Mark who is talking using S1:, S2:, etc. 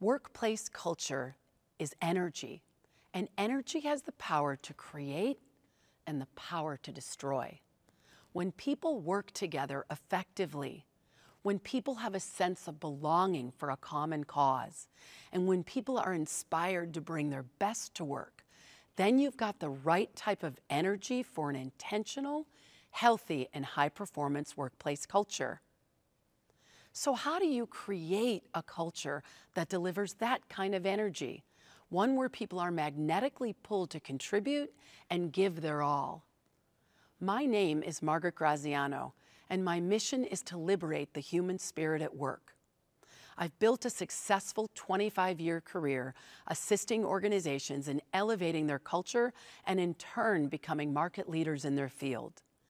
S1: Workplace culture is energy, and energy has the power to create and the power to destroy. When people work together effectively, when people have a sense of belonging for a common cause, and when people are inspired to bring their best to work, then you've got the right type of energy for an intentional, healthy, and high performance workplace culture. So, how do you create a culture that delivers that kind of energy? One where people are magnetically pulled to contribute and give their all. My name is Margaret Graziano, and my mission is to liberate the human spirit at work. I've built a successful 25 year career assisting organizations in elevating their culture and in turn becoming market leaders in their field.